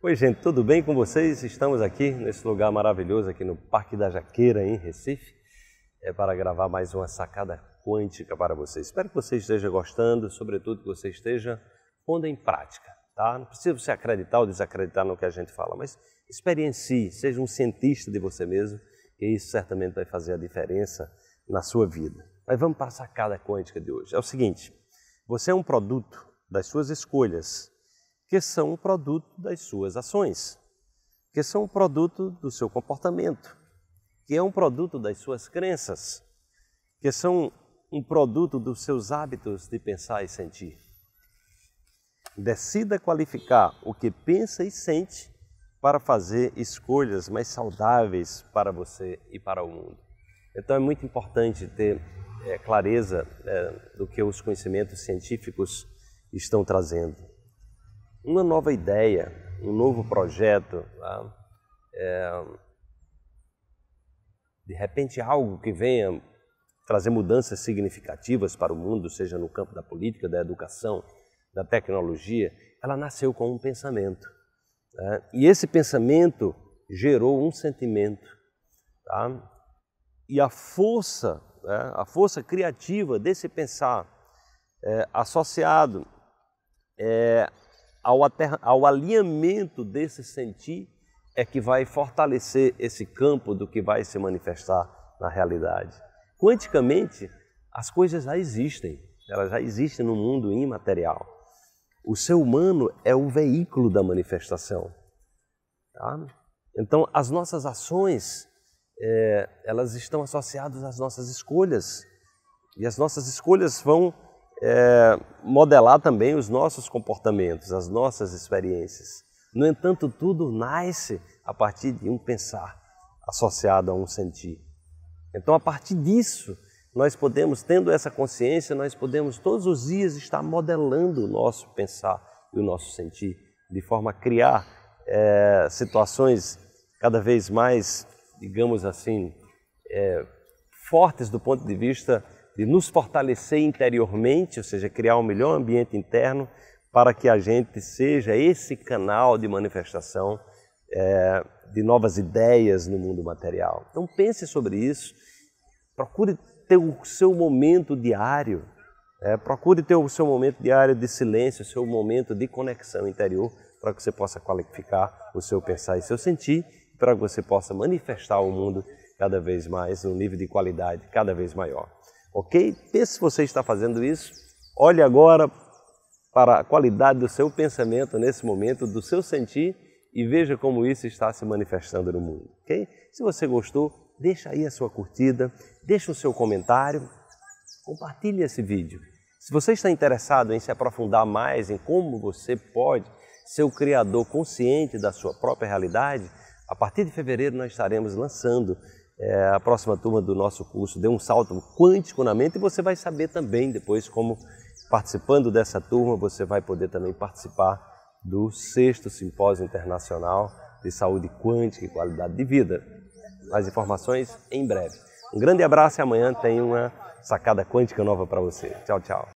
Oi, gente, tudo bem com vocês? Estamos aqui nesse lugar maravilhoso, aqui no Parque da Jaqueira, em Recife, é para gravar mais uma sacada quântica para vocês. Espero que você esteja gostando, sobretudo que você esteja pondo em prática, tá? Não precisa você acreditar ou desacreditar no que a gente fala, mas experiencie, seja um cientista de você mesmo, que isso certamente vai fazer a diferença na sua vida. Mas vamos para a sacada quântica de hoje. É o seguinte, você é um produto das suas escolhas, que são o produto das suas ações, que são o produto do seu comportamento, que é um produto das suas crenças, que são um produto dos seus hábitos de pensar e sentir. Decida qualificar o que pensa e sente para fazer escolhas mais saudáveis para você e para o mundo. Então é muito importante ter é, clareza é, do que os conhecimentos científicos estão trazendo uma nova ideia, um novo projeto. Tá? É, de repente, algo que venha trazer mudanças significativas para o mundo, seja no campo da política, da educação, da tecnologia, ela nasceu com um pensamento. Né? E esse pensamento gerou um sentimento. Tá? E a força, né? a força criativa desse pensar é, associado é, ao, aterra, ao alinhamento desse sentir, é que vai fortalecer esse campo do que vai se manifestar na realidade. Quanticamente, as coisas já existem, elas já existem no mundo imaterial. O ser humano é o veículo da manifestação. Tá? Então, as nossas ações, é, elas estão associadas às nossas escolhas. E as nossas escolhas vão é, modelar também os nossos comportamentos, as nossas experiências. No entanto, tudo nasce a partir de um pensar associado a um sentir. Então, a partir disso, nós podemos, tendo essa consciência, nós podemos todos os dias estar modelando o nosso pensar e o nosso sentir, de forma a criar é, situações cada vez mais, digamos assim, é, fortes do ponto de vista de nos fortalecer interiormente, ou seja, criar um melhor ambiente interno para que a gente seja esse canal de manifestação é, de novas ideias no mundo material. Então pense sobre isso, procure ter o seu momento diário, é, procure ter o seu momento diário de silêncio, o seu momento de conexão interior, para que você possa qualificar o seu pensar e seu sentir, para que você possa manifestar o mundo cada vez mais, um nível de qualidade cada vez maior. Ok? Pense se você está fazendo isso. Olhe agora para a qualidade do seu pensamento nesse momento, do seu sentir e veja como isso está se manifestando no mundo. Ok? Se você gostou, deixa aí a sua curtida, deixa o seu comentário, compartilhe esse vídeo. Se você está interessado em se aprofundar mais em como você pode ser o criador consciente da sua própria realidade, a partir de fevereiro nós estaremos lançando é, a próxima turma do nosso curso dê um salto quântico na mente e você vai saber também depois como, participando dessa turma, você vai poder também participar do sexto Simpósio Internacional de Saúde Quântica e Qualidade de Vida. Mais informações em breve. Um grande abraço e amanhã tem uma sacada quântica nova para você. Tchau, tchau.